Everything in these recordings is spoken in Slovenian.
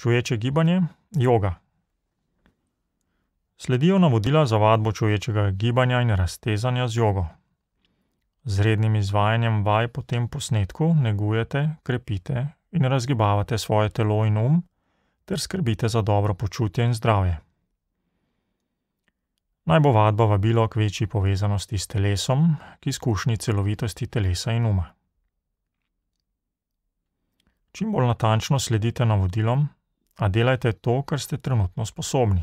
čuječe gibanje, joga. Sledijo navodila za vadbo čuječega gibanja in raztezanja z jogo. Z rednim izvajanjem vaj po tem posnetku negujete, krepite in razgibavate svoje telo in um, ter skrbite za dobro počutje in zdravje. Naj bo vadba vabilo k večji povezanosti s telesom, ki izkušnji celovitosti telesa in uma. Čim bolj natančno sledite navodilom, a delajte to, kar ste trenutno sposobni.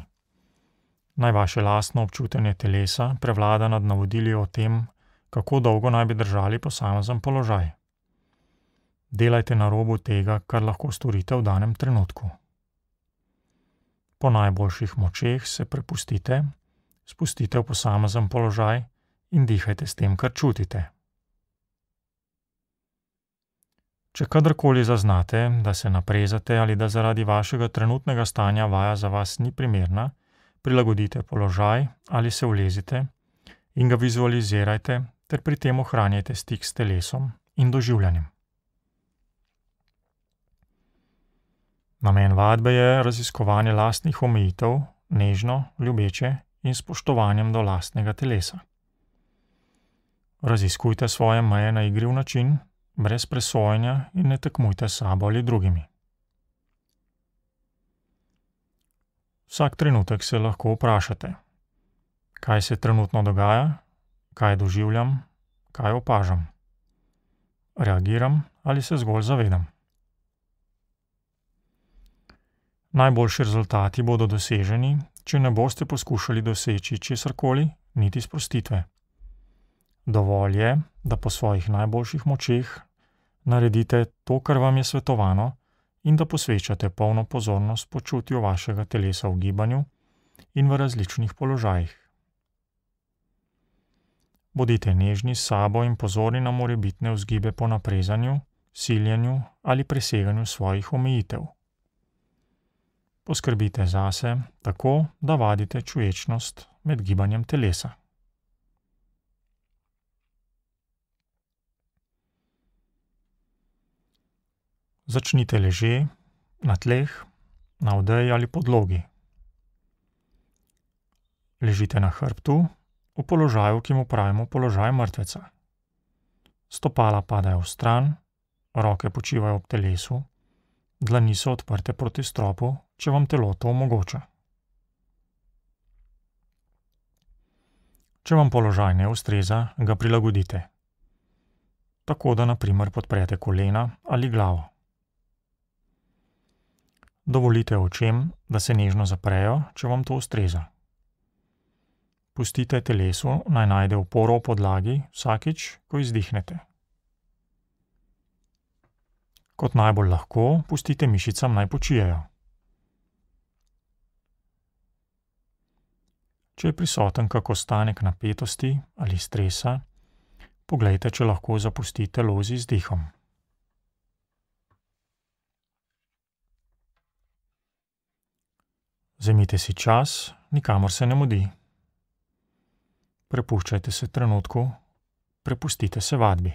Naj vaše lastno občutenje telesa prevlada nad navodili o tem, kako dolgo naj bi držali posamezen položaj. Delajte na robu tega, kar lahko storite v danem trenutku. Po najboljših močeh se prepustite, spustite v posamezen položaj in dihajte s tem, kar čutite. Če kadarkoli zaznate, da se naprezate ali da zaradi vašega trenutnega stanja vaja za vas ni primerna, prilagodite položaj ali se ulezite in ga vizualizirajte, ter pri tem ohranjajte stik s telesom in doživljanjem. Namen vadbe je raziskovanje lastnih omejitev, nežno, ljubeče in spoštovanjem do lastnega telesa. Raziskujte svoje meje na igriv način brez presojanja in ne tekmujte s sabo ali drugimi. Vsak trenutek se lahko vprašate, kaj se trenutno dogaja, kaj doživljam, kaj opažam. Reagiram ali se zgolj zavedam. Najboljši rezultati bodo doseženi, če ne boste poskušali doseči česarkoli, niti sprostitve. Dovolj je, da po svojih najboljših močeh naredite to, kar vam je svetovano, in da posvečate polno pozornost počutju vašega telesa v gibanju in v različnih položajih. Bodite nežni s sabo in pozorni na morebitne vzgibe po naprezanju, siljenju ali preseganju svojih omejitev. Poskrbite zase tako, da vadite čuječnost med gibanjem telesa. začnite leže, na tleh, na odeji ali podlogi. Ležite na hrbtu v položaju, ki mu pravimo položaj mrtveca. Stopala padajo v stran, roke počivajo ob telesu, dlani so odprte proti stropu, če vam telo to omogoča. Če vam položaj ne ustreza, ga prilagodite. Tako da naprimer podprete kolena ali glavo. Dovolite očem, da se nežno zaprejo, če vam to ustreza. Pustite telesu naj najde oporo v podlagi vsakič, ko izdihnete. Kot najbolj lahko, pustite mišicam naj počijajo. Če je prisoten kako stanek napetosti ali stresa, pogledajte, če lahko zapustite lozi z dihom. Zemite si čas, nikamor se ne mudi. Prepuščajte se trenutku, prepustite se vadbi.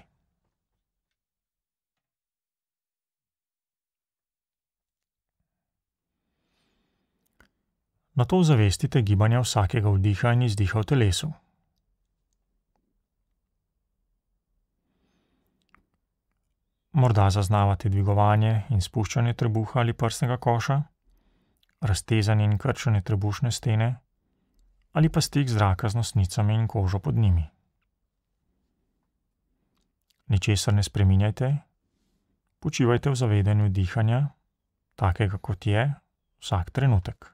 Na to zavestite gibanje vsakega vdiha in izdiha v telesu. Morda zaznavate dvigovanje in spuščanje trebuha ali prsnega koša raztezanje in krčenje trebušne stene ali pa stik zraka z nosnicami in kožo pod njimi. Ničesar ne spreminjajte, počivajte v zavedanju dihanja, takega kot je vsak trenutek.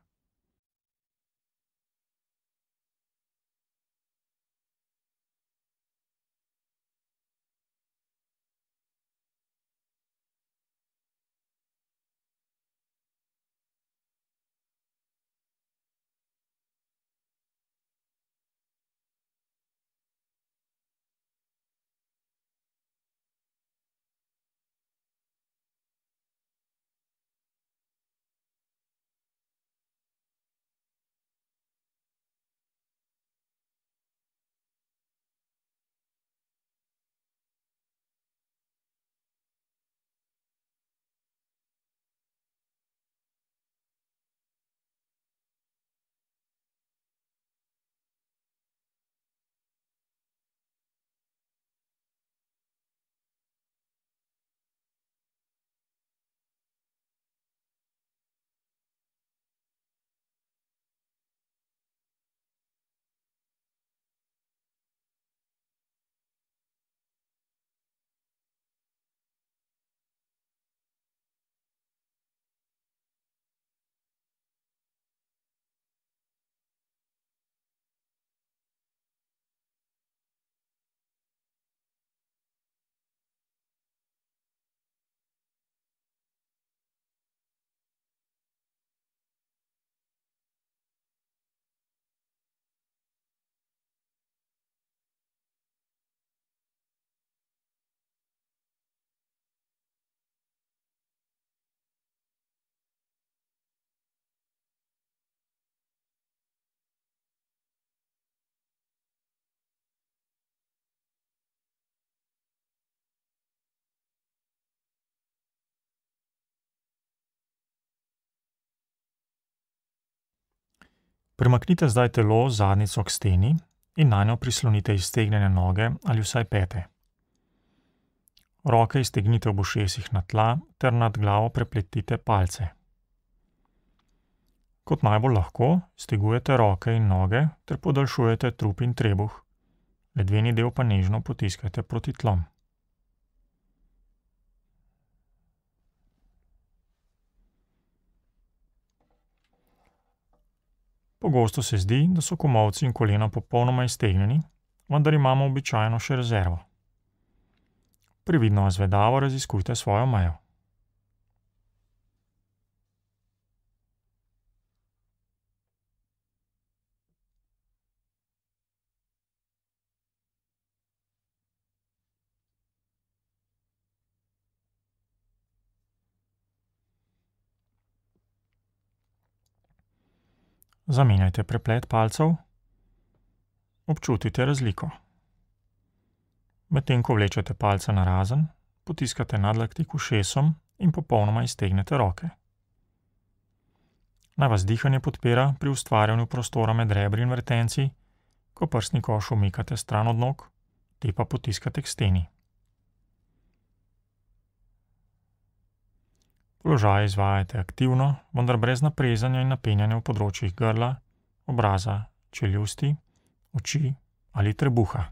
Premaknite zdaj telo zadnico k steni in na njo prislonite iztegnjene noge ali vsaj pete. Roke iztegnite ob ušesih na tla ter nad glavo prepletite palce. Kot najbolj lahko, stegujete roke in noge ter podaljšujete trup in trebuh, ledveni del pa nežno potiskajte proti tlom. Pogosto se zdi, da so komovci in kolena popolnoma iztegnjeni, vendar imamo običajno še rezervo. Previdno razvedavo raziskujte svojo mejo. Zamenjajte preplet palcev. Občutite razliko. Medtem ko vlečete palce na razen, potiskate nadlakti k ušesom in popolnoma iztegnete roke. Naj vas dihanje podpira pri ustvarjanju prostora med rebri in vrtenci, ko prsni koš umikate stran od nog, te pa potiskate k steni. Položaj izvajajte aktivno, vendar brez naprezanja in napenjanja v področjih grla, obraza, čeljusti, oči ali trebuha.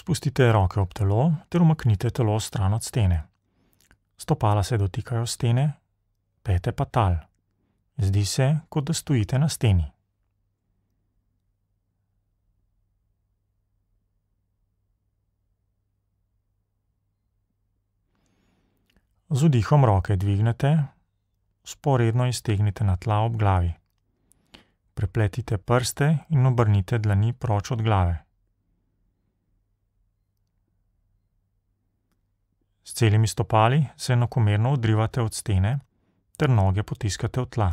Spustite roke ob telo ter umaknite telo stran od stene. Stopala se dotikajo stene, pete pa tal. Zdi se, kot da stojite na steni. Z vdihom roke dvignete, sporedno iztegnite na tla ob glavi. Prepletite prste in obrnite dlani proč od glave. S celimi stopali se enakomerno odrivate od stene ter noge potiskate v tla.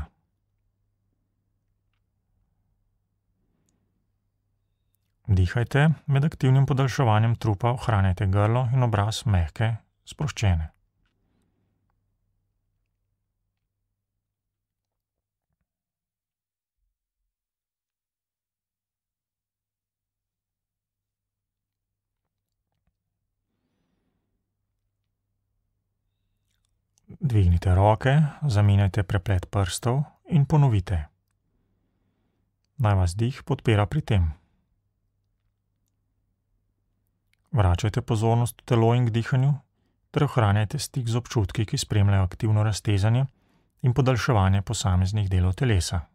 Dihajte, med aktivnim podaljševanjem trupa ohranjajte grlo in obraz mehke, sproščene. Dvignite roke, zamenjajte preplet prstov in ponovite. Naj vas dih podpira pri tem. Vračajte pozornost v telo in k dihanju ter ohranjajte stik z občutki, ki spremljajo aktivno raztezanje in podaljševanje posameznih delov telesa.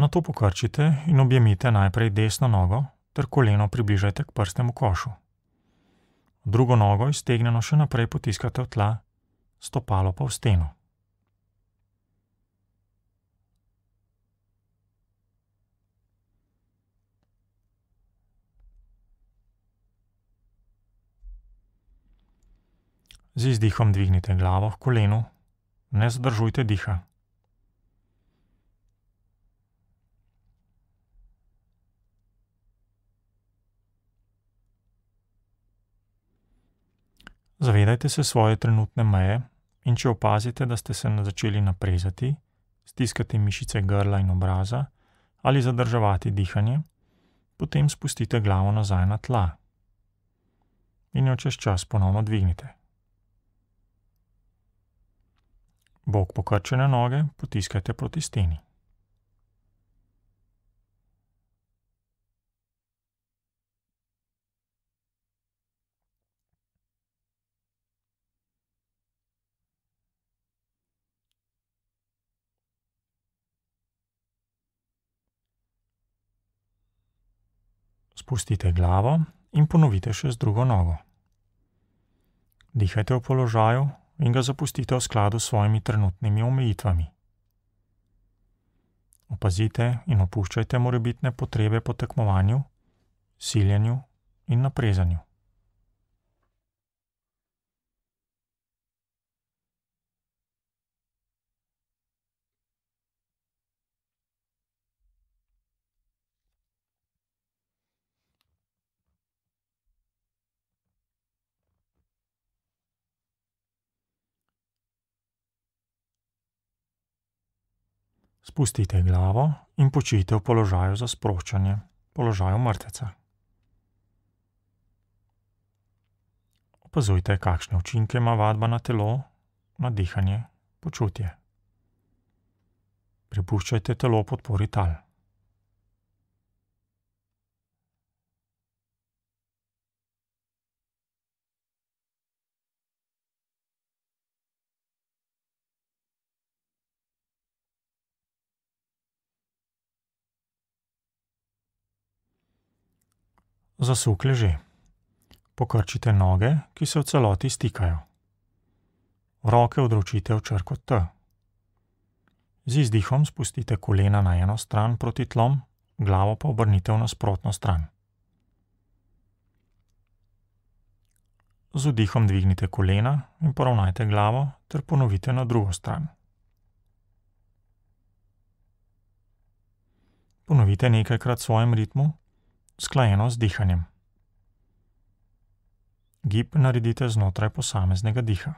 Na to pokrčite in objemite najprej desno nogo ter koleno približajte k prstemu košu. Drugo nogo iztegneno še naprej potiskate v tla, stopalo pa v steno. Z izdihom dvignite glavo k kolenu, ne zadržujte diha. Zavedajte se svoje trenutne meje in če opazite, da ste se začeli naprezati, stiskati mišice grla in obraza ali zadrževati dihanje, potem spustite glavo nazaj na tla in jo čez čas ponovno dvignite. Bog pokrčene noge potiskajte proti steni. spustite glavo in ponovite še z drugo nogo. Dihajte v položaju in ga zapustite v skladu s svojimi trenutnimi omejitvami. Opazite in opuščajte morebitne potrebe po tekmovanju, siljenju in naprezanju. Spustite glavo in počite v položaju za sproščanje, položaju mrtveca. Opazujte, kakšne učinke ima vadba na telo, na dihanje, počutje. Pripuščajte telo podpori tal. zasukli že. Pokrčite noge, ki se v celoti stikajo. Roke odročite v črko T. Z izdihom spustite kolena na eno stran proti tlom, glavo pa obrnite v nasprotno stran. Z vdihom dvignite kolena in poravnajte glavo ter ponovite na drugo stran. Ponovite nekajkrat v svojem ritmu sklajeno z dihanjem. Gib naredite znotraj posameznega diha.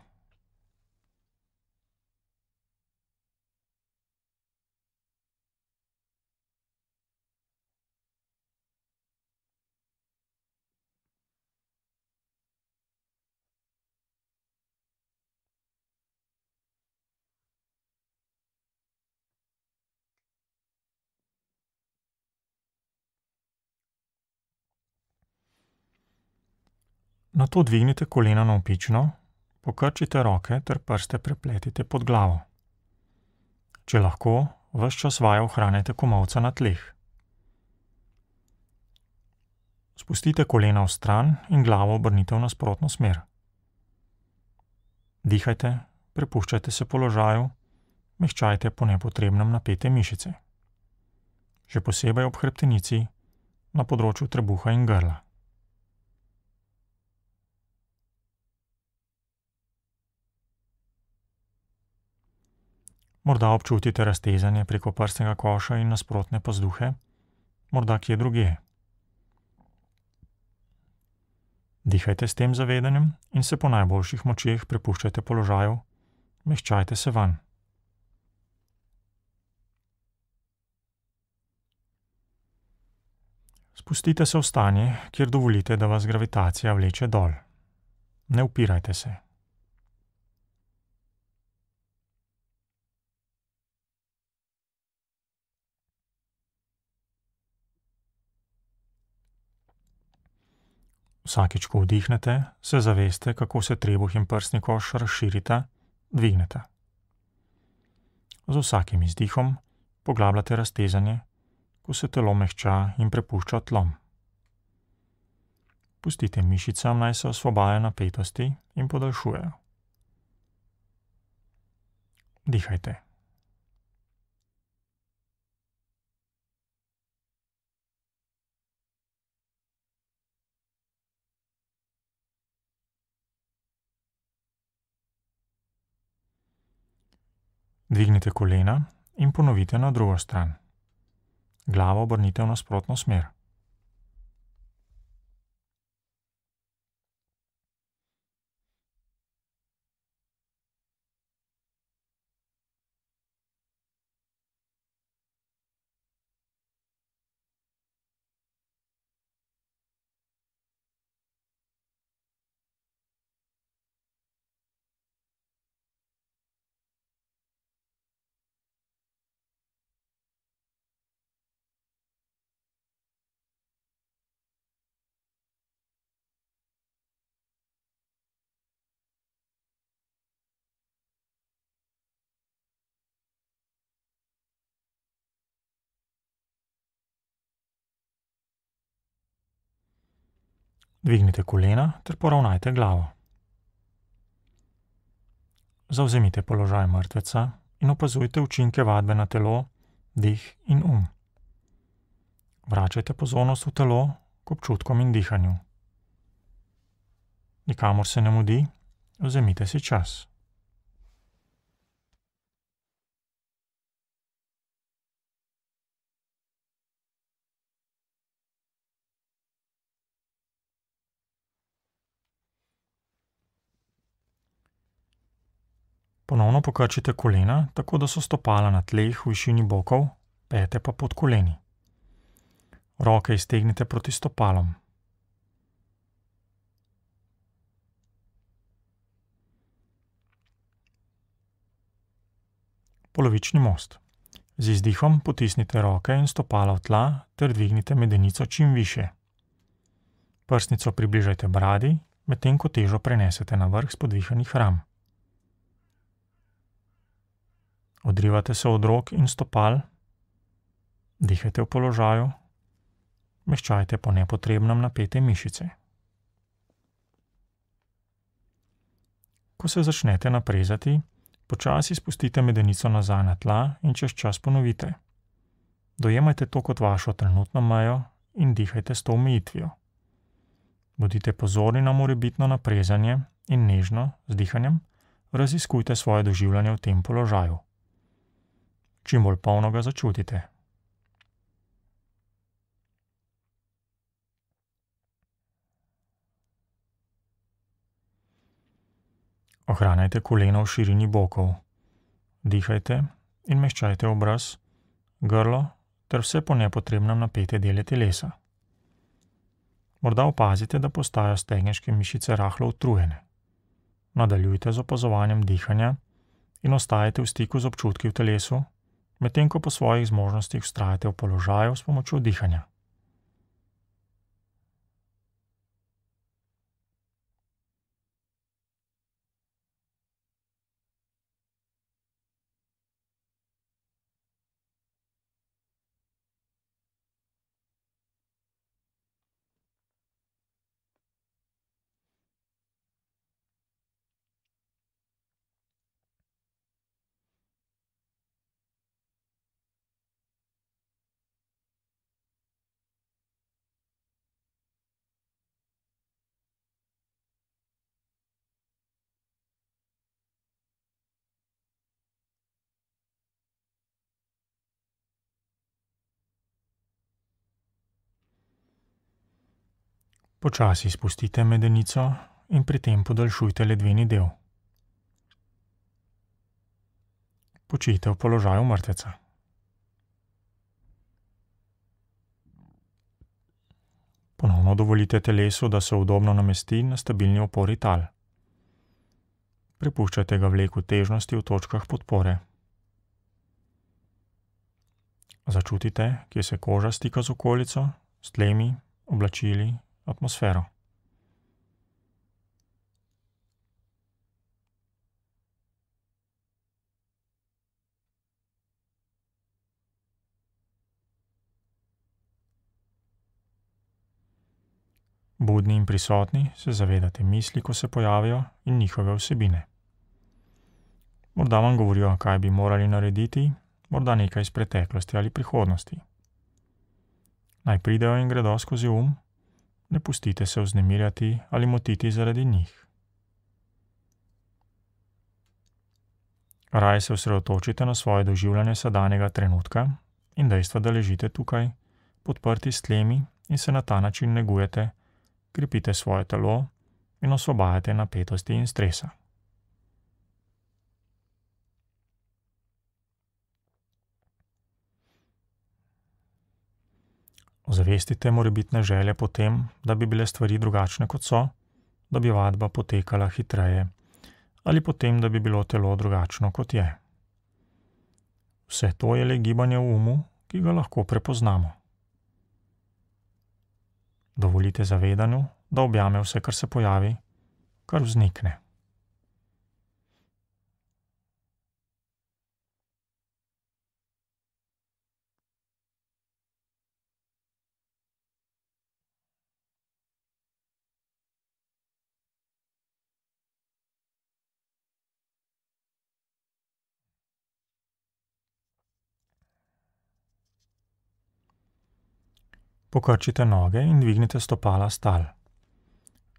Na to dvignite kolena navpično, pokrčite roke ter prste prepletite pod glavo. Če lahko, vse čas vaje ohranite komovca na tleh. Spustite kolena v stran in glavo obrnite v nasprotno smer. Dihajte, prepuščajte se položaju, mehčajte po nepotrebnem napete mišice. Še posebej ob hrbtenici, na področju trebuha in grla. Morda občutite raztezanje preko prsnega koša in nasprotne pazduhe, morda kje druge. Dihajte s tem zavedanjem in se po najboljših močeh prepuščajte položaju, meščajte se van. Spustite se v stanje, kjer dovolite, da vas gravitacija vleče dol. Ne upirajte se. Vsakič, ko vdihnete, se zaveste, kako se trebuh in prsni koš razširita, dvignete. Z vsakim izdihom poglabljate raztezanje, ko se telo mehča in prepušča tlom. Pustite mišicam naj se osvobajajo napetosti in podaljšujejo. Dihajte. Dvignite kolena in ponovite na drugo stran. Glavo obrnite v nasprotno smer. Dvignite kolena ter poravnajte glavo. Zauzemite položaj mrtveca in opazujte učinke vadbe na telo, dih in um. Vračajte pozornost v telo k občutkom in dihanju. Nikamor se ne mudi, vzemite si čas. Ponovno pokrčite kolena, tako da so stopala na tleh v višini bokov, pete pa pod koleni. Roke iztegnite proti stopalom. Polovični most. Z izdihom potisnite roke in stopala v tla ter dvignite medenico čim više. Prstnico približajte bradi, medtem ko težo prenesete na vrh spodvihanih ram. odrivate se od rok in stopal, dihajte v položaju, meščajte po nepotrebnem napete mišice. Ko se začnete naprezati, počasi spustite medenico nazaj na tla in čez čas ponovite. Dojemajte to kot vašo trenutno mejo in dihajte s to omejitvijo. Bodite pozorni na morebitno naprezanje in nežno z dihanjem raziskujte svoje doživljanje v tem položaju čim bolj polno ga začutite. Ohranjajte koleno v širini bokov. Dihajte in meščajte obraz, grlo ter vse po nepotrebnem napete dele telesa. Morda opazite, da postajajo stegniške mišice rahlo utrujene. Nadaljujte z opazovanjem dihanja in ostajajte v stiku z občutki v telesu medtem ko po svojih zmožnostih vztrajate v položaju s pomočjo dihanja. Počasi spustite medenico in pri tem podaljšujte ledveni del. Počijte v položaju mrtveca. Ponovno dovolite telesu, da se udobno namesti na stabilni opori tal. Prepuščajte ga vleku težnosti v točkah podpore. Začutite, kje se koža stika z okolico, s tlemi, oblačili atmosfero. Budni in prisotni se zavedate misli, ko se pojavijo, in njihove vsebine. Morda vam govorijo, kaj bi morali narediti, morda nekaj iz preteklosti ali prihodnosti. Naj pridejo in gredo skozi um ne pustite se vznemirjati ali motiti zaradi njih. Raje se osredotočite na svoje doživljanje sedanjega trenutka in dejstva, da ležite tukaj, podprti s tlemi in se na ta način negujete, krepite svoje telo in osvobajate napetosti in stresa. ozavestite morebitne želje po tem, da bi bile stvari drugačne kot so, da bi vadba potekala hitreje, ali po tem, da bi bilo telo drugačno kot je. Vse to je le gibanje v umu, ki ga lahko prepoznamo. Dovolite zavedanju, da objame vse, kar se pojavi, kar vznikne. Pokrčite noge in dvignite stopala stal.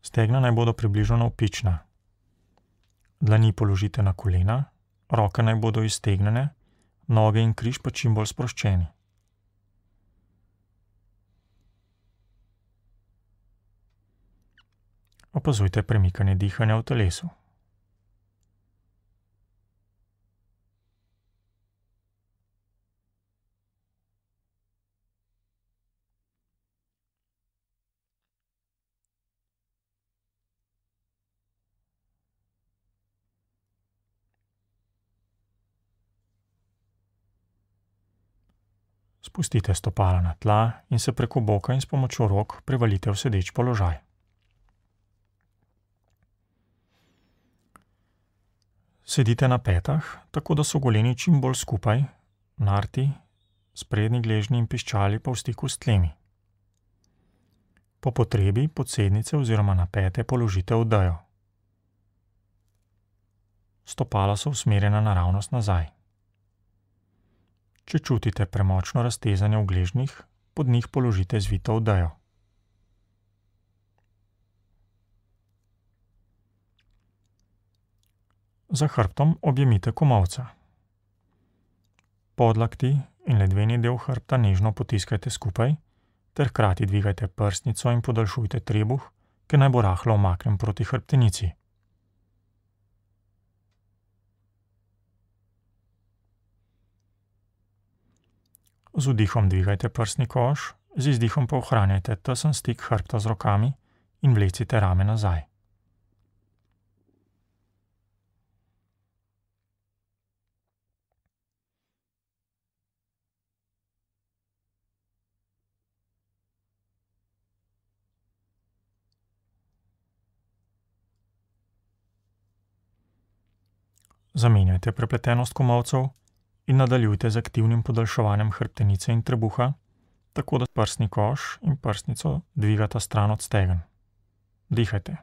Stegna naj bodo približno navpična. Dlani položite na kolena, roke naj bodo iztegnene, noge in križ pa čim bolj sproščeni. Opazujte premikanje dihanja v telesu. spustite stopala na tla in se preko boka in s pomočjo rok prevalite v sedeč položaj. Sedite na petah, tako da so goleni čim bolj skupaj, narti, sprednji gležnji in piščali pa v stiku s tlemi. Po potrebi podsednice oziroma na pete položite v dajo. Stopala so usmerjena naravnost nazaj. Če čutite premočno raztezanje v gležnjih, pod njih položite zvito odejo. Za hrbtom objemite komovca. Podlakti in ledveni del hrbta nežno potiskajte skupaj, ter hkrati dvigajte prstnico in podaljšujte trebuh, ki naj bo rahlo omaknjen proti hrbtenici. Z vdihom dvigajte prsni koš, z izdihom pa ohranjajte tesen stik hrbta z rokami in vlecite rame nazaj. Zamenjajte prepletenost komovcev in nadaljujte z aktivnim podaljševanjem hrbtenice in trebuha, tako da prsni koš in prsnico dvigata stran od stegen. Dihajte.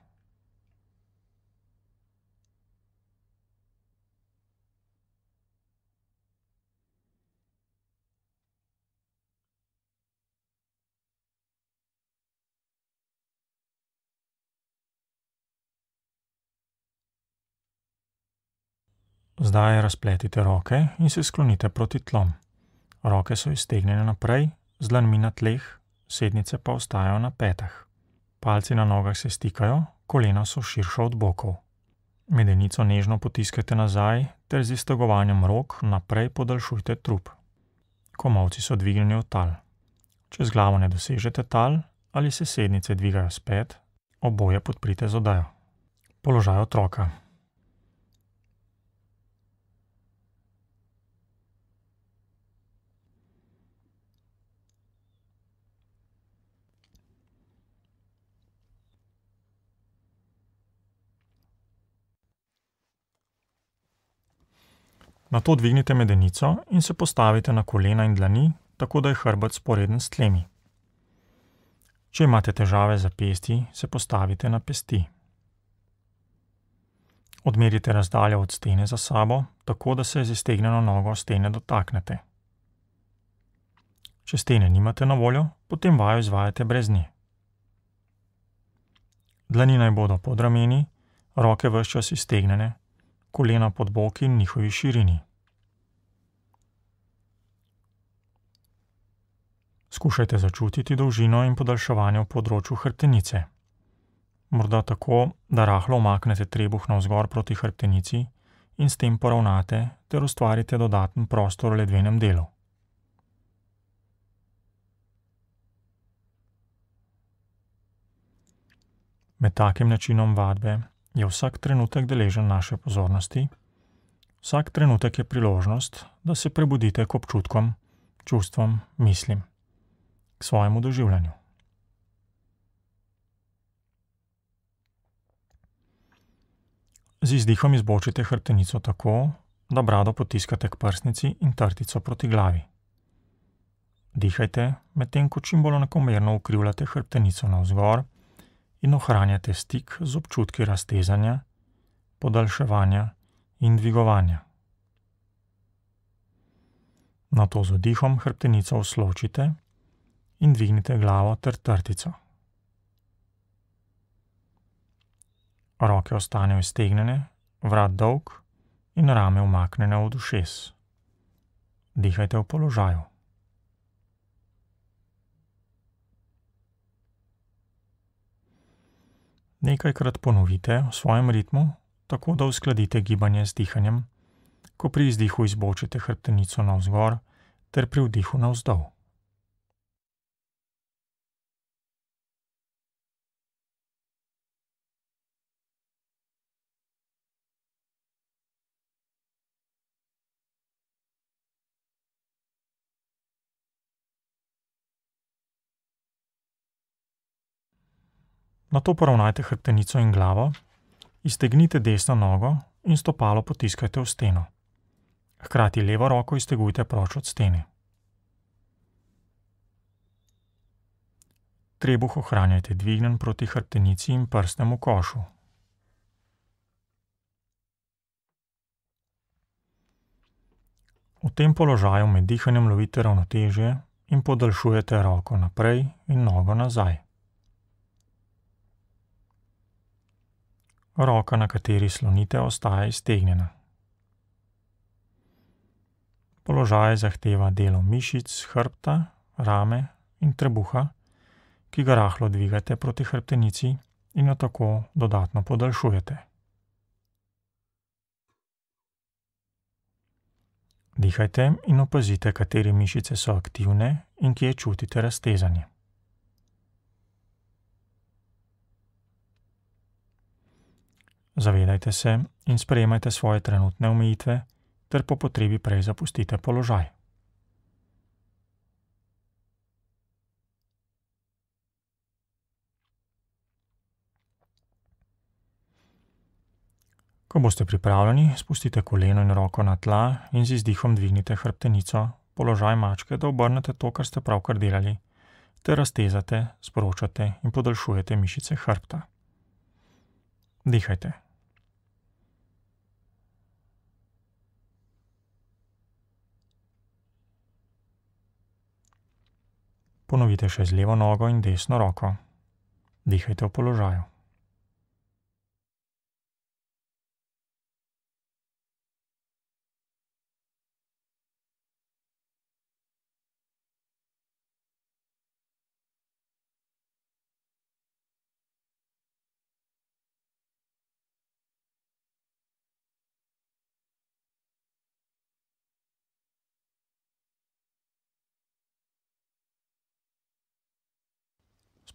Zdaj razpletite roke in se sklonite proti tlom. Roke so iztegnjene naprej, z lanmi na tleh, sednice pa ostajajo na petah. Palci na nogah se stikajo, kolena so širša od bokov. Medenico nežno potiskajte nazaj ter z iztegovanjem rok naprej podaljšujte trup. Komovci so dvignjeni v tal. Če z glavo ne dosežete tal ali se sednice dvigajo spet, oboje podprite z odajo. Položaj otroka. Nato dvignite medenico in se postavite na kolena in dlani, tako da je hrbet sporeden s tlemi. Če imate težave za pesti, se postavite na pesti. Odmerite razdaljo od stene za sabo, tako da se z iztegnjeno nogo stene dotaknete. Če stene nimate na voljo, potem vajo izvajate brez nje. Dlani naj bodo pod rameni, roke vse čas iztegnjene, kolena pod boki in njihovi širini. Skušajte začutiti dolžino in podaljševanje v področju hrbtenice. Morda tako, da rahlo omaknete trebuh navzgor proti hrbtenici in s tem poravnate ter ustvarite dodaten prostor v ledvenem delu. Med takim načinom vadbe je vsak trenutek deležen naše pozornosti, vsak trenutek je priložnost, da se prebudite k občutkom, čustvom, mislim, k svojemu doživljanju. Z izdihom izbočite hrtenico tako, da brado potiskate k prsnici in trtico proti glavi. Dihajte, medtem ko čim bolj enakomerno ukrivljate hrbtenico navzgor in ohranjate stik z občutki raztezanja, podaljševanja in dvigovanja. Na to z vdihom hrbtenico usločite in dvignite glavo ter trtico. Roke ostanejo iztegnjene, vrat dolg in rame umaknjene v dušes. Dihajte v položaju. Nekajkrat ponovite v svojem ritmu, tako da uskladite gibanje z dihanjem, ko pri izdihu izbočite hrbtenico navzgor ter pri vdihu navzdol. Na to poravnajte hrbtenico in glavo, iztegnite desno nogo in stopalo potiskajte v steno. Hkrati levo roko iztegujte proč od stene. Trebuh ohranjajte dvignjen proti hrbtenici in prstnemu košu. V tem položaju med dihanjem lovite ravnotežje in podaljšujete roko naprej in nogo nazaj. roka, na kateri slonite, ostaja iztegnjena. Položaj zahteva delo mišic, hrbta, rame in trebuha, ki ga rahlo dvigate proti hrbtenici in jo tako dodatno podaljšujete. Dihajte in opazite, katere mišice so aktivne in kje čutite raztezanje. zavedajte se in sprejemajte svoje trenutne omejitve, ter po potrebi prej zapustite položaj. Ko boste pripravljeni, spustite koleno in roko na tla in z izdihom dvignite hrbtenico, položaj mačke, da obrnete to, kar ste pravkar delali, ter raztezate, sporočate in podaljšujete mišice hrbta. Dihajte. Ponovite še z levo nogo in desno roko. Dihajte v položaju.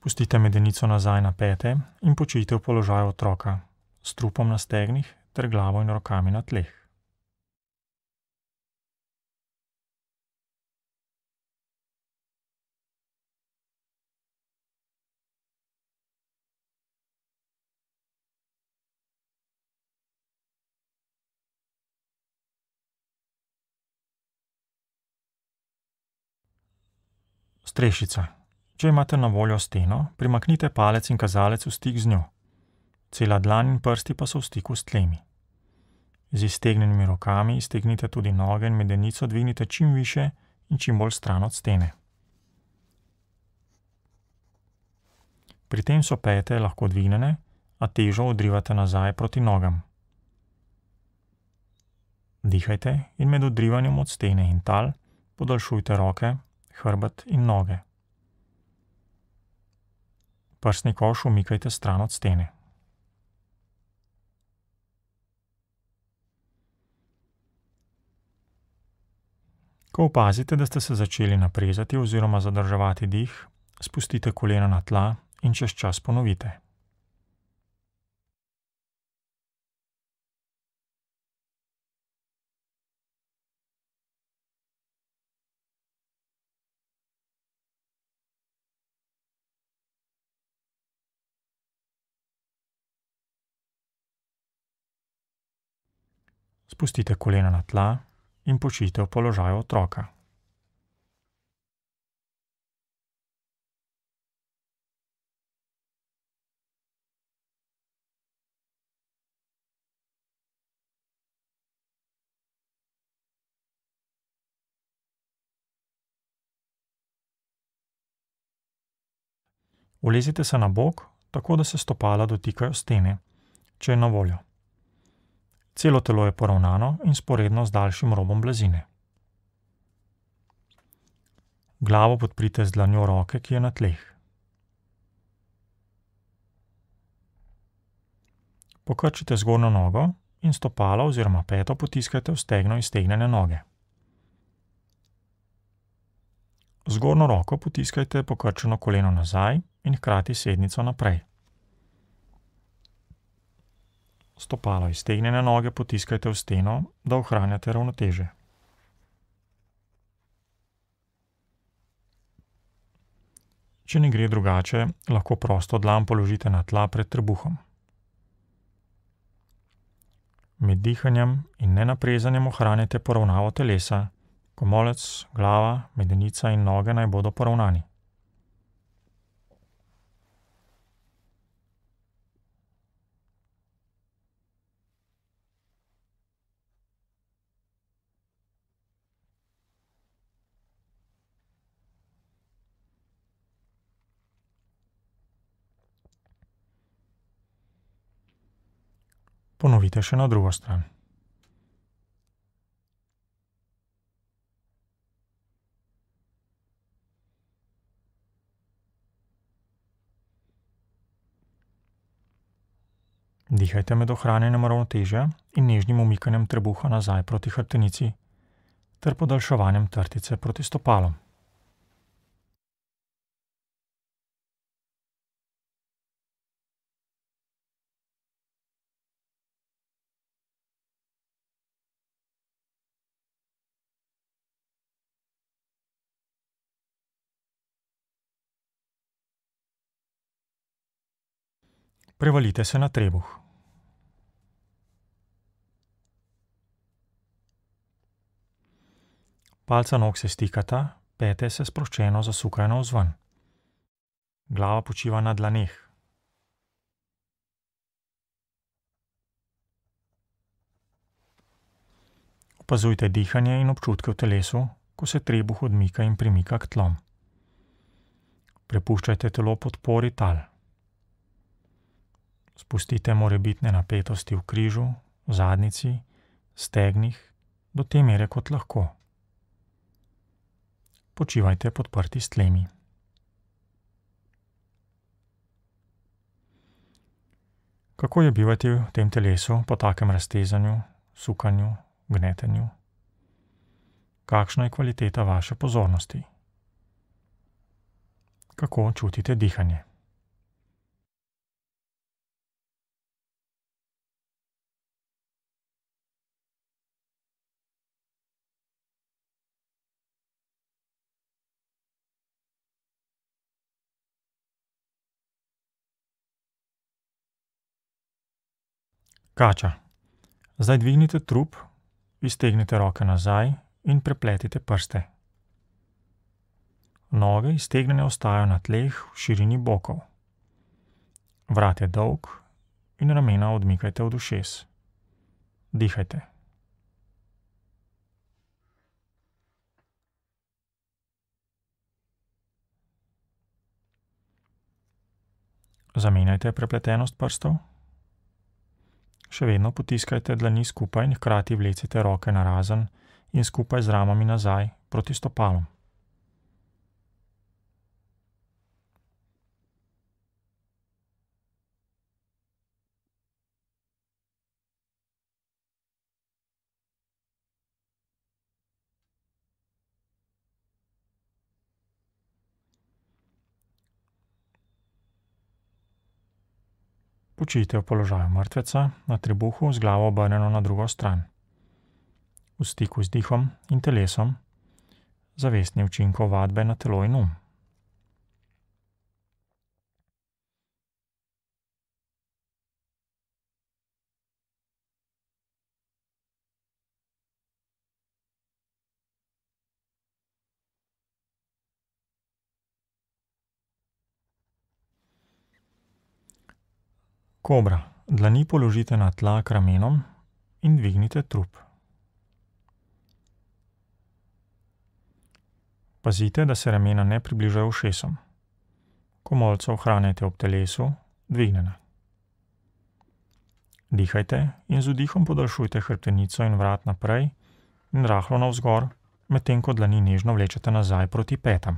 Spustite medenico nazaj na pete in počijte v položaju otroka, s trupom na stegnih ter glavo in rokami na tleh. Strešica. Če imate na voljo steno, primaknite palec in kazalec v stik z njo, cela dlan in prsti pa so v stiku s tlemi. Z iztegnenimi rokami iztegnite tudi noge in medenico dvignite čim više in čim bolj stran od stene. Pri tem so pete lahko dvignjene, a težo odrivate nazaj proti nogam. Dihajte in med odrivanjem od stene in tal podaljšujte roke, hrbet in noge prsni koš umikajte stran od stene. Ko opazite, da ste se začeli naprezati oziroma zadrževati dih, spustite koleno na tla in čez čas ponovite. spustite kolena na tla in počite v položaju otroka. Ulezite se na bok, tako da se stopala dotikajo stene, če je na voljo. Celo telo je poravnano in sporedno z daljšim robom blazine. Glavo podprite z dlanjo roke, ki je na tleh. Pokrčite zgornjo nogo in stopalo oziroma peto potiskajte v stegno iztegnjene noge. Zgornjo roko potiskajte pokrčeno koleno nazaj in hkrati sednico naprej. Stopalo iztegnjene noge potiskajte v steno, da ohranjate ravnoteže. Če ne gre drugače, lahko prosto dlan položite na tla pred trebuhom. Med dihanjem in nenaprezanjem ohranjate poravnavo telesa, komolec, glava, medenica in noge naj bodo poravnani. ponovite še na drugo stran. Dihajte med ohranjenjem ravnotežja in nežnim umikanjem trebuha nazaj proti hrbtenici ter podaljševanjem trtice proti stopalom. Prevalite se na trebuh. Palca nog se stikata, pete se sproščeno zasukajo navzven. Glava počiva na dlaneh. Opazujte dihanje in občutke v telesu, ko se trebuh odmika in premika k tlom. Prepuščajte telo podpori tal spustite morebitne napetosti v križu, v zadnici, stegnih, do te mere, kot lahko. Počivajte podprti s tlemi. Kako je bivati v tem telesu po takem raztezanju, sukanju, gnetenju? Kakšna je kvaliteta vaše pozornosti? Kako čutite dihanje? Kača, zdaj dvignite trup, iztegnite roke nazaj in prepletite prste. Noge iztegnjene ostajajo na tleh v širini bokov. Vrat je dolg in ramena odmikajte od ušes. Dihajte. Zamenjajte prepletenost prstov. Še vedno potiskajte dlani skupaj in hkrati vlecite roke narazen in skupaj z ramami nazaj proti stopalom. počijte v položaju mrtveca na trebuhu z glavo obrnjeno na drugo stran. V stiku z dihom in telesom, zavestni učinkov vadbe na telo in um. Kobra, dlani položite na tla k ramenom in dvignite trup. Pazite, da se ramena ne približajo ušesom. Komolco ohranjajte ob telesu, dvignjena. Dihajte in z vdihom podaljšujte hrbtenico in vrat naprej in rahlo navzgor, medtem ko dlani nežno vlečete nazaj proti petam.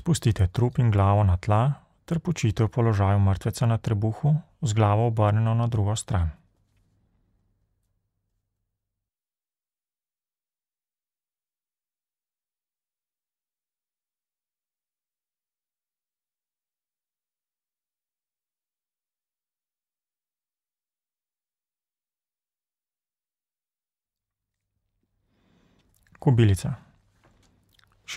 Spustite trup in glavo na tla ter počite v položaju mrtveca na trebuhu z glavo obrnjeno na drugo stran. Кубилица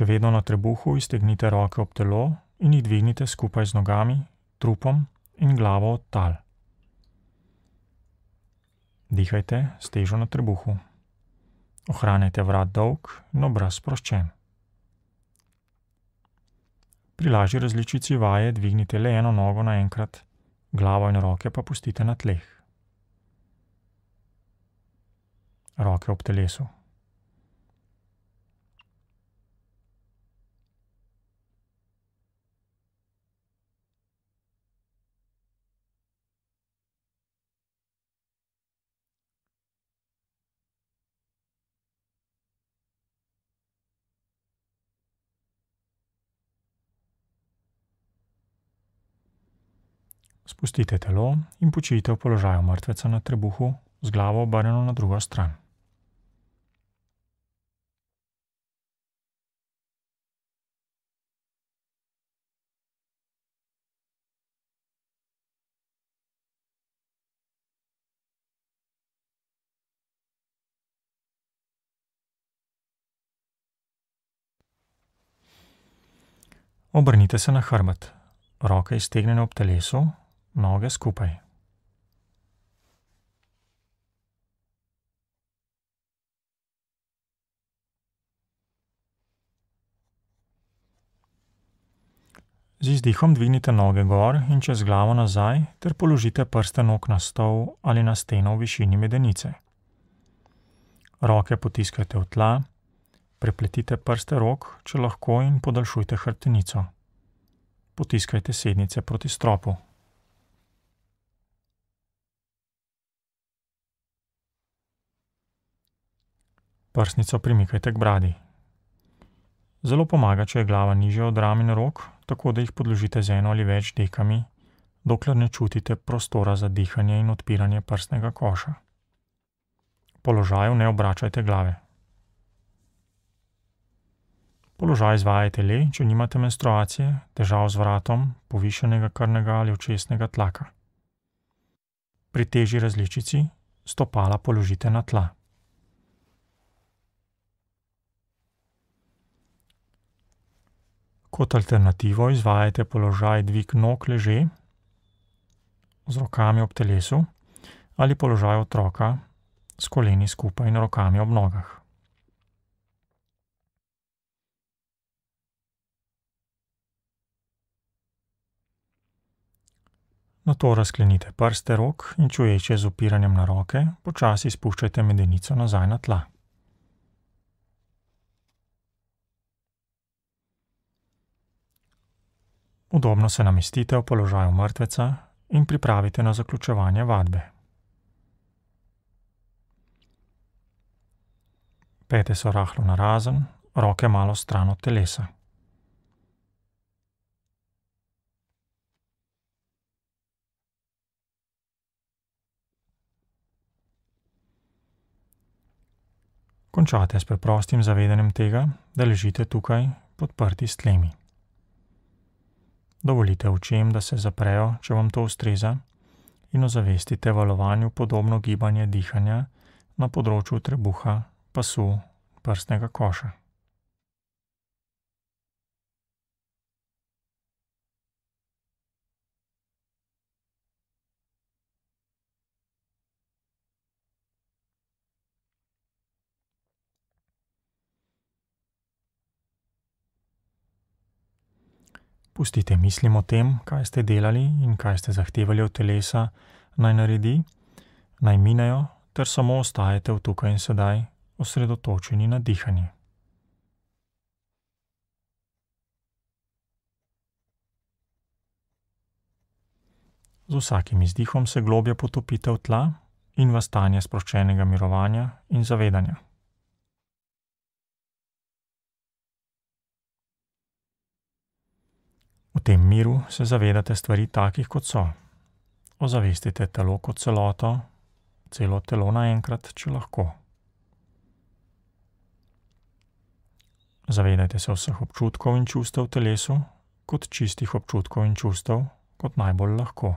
še vedno na trebuhu iztegnite roke ob telo in jih dvignite skupaj z nogami, trupom in glavo od tal. Dihajte s težo na trebuhu. Ohranite vrat dolg in obraz sproščen. Pri lažji različici vaje dvignite le eno nogo naenkrat, glavo in roke pa pustite na tleh. Roke ob telesu. Spustite telo in počijte v položaju mrtveca na trebuhu z glavo obrnjeno na drugo stran. Obrnite se na hrbet, roke iztegnjene ob telesu, noge skupaj. Z izdihom dvignite noge gor in čez glavo nazaj ter položite prste nog na stol ali na steno v višini medenice. Roke potiskajte v tla, prepletite prste rok, če lahko, in podaljšujte hrbtenico. Potiskajte sednice proti stropu. Prsnico primikajte k bradi. Zelo pomaga, če je glava nižja od ramen rok, tako da jih podložite z eno ali več dekami, dokler ne čutite prostora za dihanje in odpiranje prsnega koša. Položaju ne obračajte glave. Položaj izvajajte le, če nimate menstruacije, težav z vratom, povišenega krvnega ali očesnega tlaka. Pri teži različici stopala položite na tla. Kot alternativo izvajajte položaj dvig nog leže z rokami ob telesu ali položaj otroka s koleni skupaj in rokami ob nogah. Na to razklenite prste rok in čuječe z upiranjem na roke, počasi spuščajte medenico nazaj na tla. Udobno se namestite v položaju mrtveca in pripravite na zaključovanje vadbe. Pete so rahlo narazen, roke malo stran od telesa. Končate s preprostim zavedanjem tega, da ležite tukaj podprti s tlemi. Dovolite očem, da se zaprejo, če vam to ustreza, in ozavestite valovanju podobno gibanje dihanja na področju trebuha, pasu, prstnega koša. Pustite mislim o tem, kaj ste delali in kaj ste zahtevali od telesa, naj naredi, naj minejo, ter samo ostajete v tukaj in sedaj osredotočeni na dihanje. Z vsakim izdihom se globje potopite v tla in v stanje sproščenega mirovanja in zavedanja. tem miru se zavedate stvari takih, kot so. Ozavestite telo kot celoto, celo telo naenkrat, če lahko. Zavedajte se vseh občutkov in čustev v telesu kot čistih občutkov in čustev, kot najbolj lahko.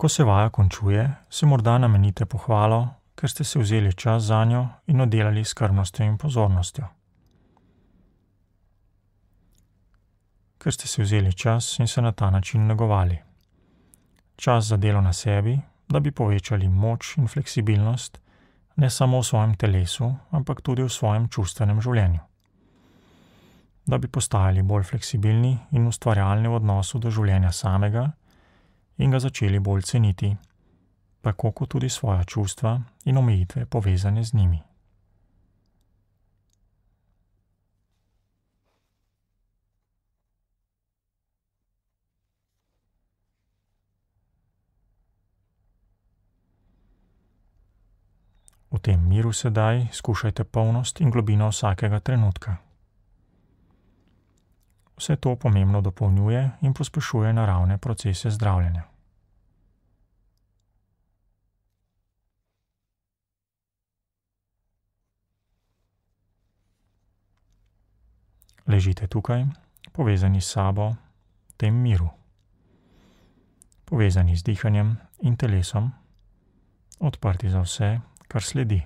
Ko se vaja končuje, se morda namenite pohvalo, ker ste se vzeli čas za njo in oddelali skrbnostjo in pozornostjo. Ker ste se vzeli čas in se na ta način negovali. Čas za delo na sebi, da bi povečali moč in fleksibilnost ne samo v svojem telesu, ampak tudi v svojem čustvenem življenju. Da bi postajali bolj fleksibilni in ustvarjalni v odnosu do življenja samega in ga začeli bolj ceniti, tako kot tudi svoja čustva in omejitve povezane z njimi. V tem miru sedaj skušajte polnost in globino vsakega trenutka. Vse to pomembno dopolnjuje in pospešuje naravne procese zdravljenja. Ležite tukaj, povezani s sabo, v tem miru, povezani z dihanjem in telesom, odprti za vse, kar sledi.